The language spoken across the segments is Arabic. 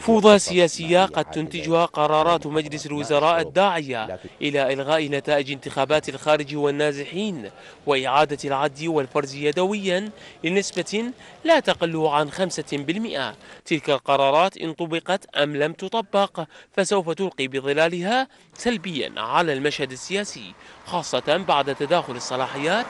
فوضى سياسية قد تنتجها قرارات مجلس الوزراء الداعية إلى إلغاء نتائج انتخابات الخارج والنازحين وإعادة العد والفرز يدويا لنسبة لا تقل عن 5% تلك القرارات إن طبقت أم لم تطبق فسوف تلقي بظلالها سلبيا على المشهد السياسي خاصة بعد تداخل الصلاحيات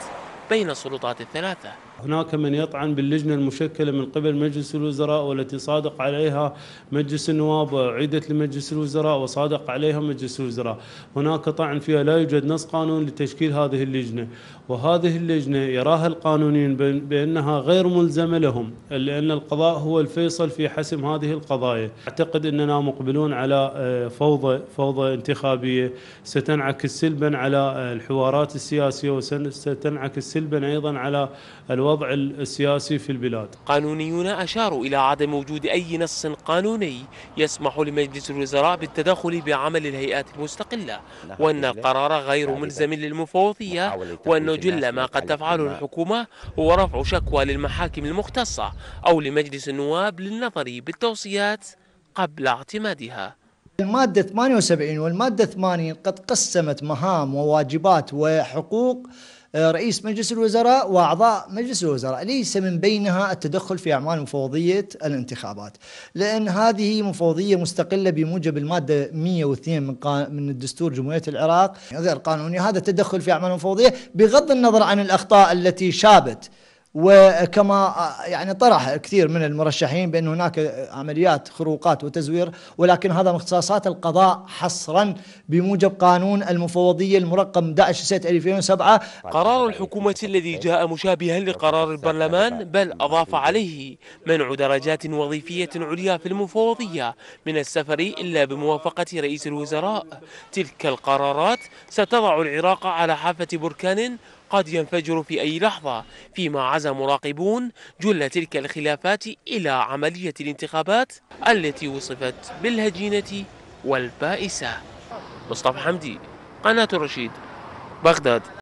بين السلطات الثلاثة هناك من يطعن باللجنة المشكلة من قبل مجلس الوزراء والتي صادق عليها مجلس النواب وعيدت لمجلس الوزراء وصادق عليها مجلس الوزراء هناك طعن فيها لا يوجد نص قانون لتشكيل هذه اللجنة وهذه اللجنة يراها القانونيين بأنها غير ملزمة لهم لأن القضاء هو الفيصل في حسم هذه القضايا أعتقد أننا مقبلون على آه، فوضى فوضى انتخابية ستنعكس سلبا على آه، الحوارات السياسية وستنعكس سلبا أيضا على الوضع الوضع السياسي في البلاد قانونيون أشاروا إلى عدم وجود أي نص قانوني يسمح لمجلس الوزراء بالتدخل بعمل الهيئات المستقلة وأن القرار غير ملزم للمفوضية وأن جل ما قد تفعله الحكومة هو رفع شكوى للمحاكم المختصة أو لمجلس النواب للنظر بالتوصيات قبل اعتمادها المادة 78 والمادة 80 قد قسمت مهام وواجبات وحقوق رئيس مجلس الوزراء وأعضاء مجلس الوزراء ليس من بينها التدخل في أعمال مفوضية الانتخابات لأن هذه مفوضية مستقلة بموجب المادة 102 من, من الدستور جمهورية العراق غير قانوني هذا التدخل في أعمال مفوضية بغض النظر عن الأخطاء التي شابت وكما يعني طرح كثير من المرشحين بأن هناك عمليات خروقات وتزوير ولكن هذا من اختصاصات القضاء حصرا بموجب قانون المفوضية المرقم 11 سنة 2007 قرار الحكومة الذي جاء مشابها لقرار البرلمان بل أضاف عليه منع درجات وظيفية عليا في المفوضية من السفر إلا بموافقة رئيس الوزراء تلك القرارات ستضع العراق على حافة بركان قد ينفجر في أي لحظة فيما عزى مراقبون جل تلك الخلافات إلى عملية الانتخابات التي وصفت بالهجينة والبائسة مصطفى حمدي قناة الرشيد بغداد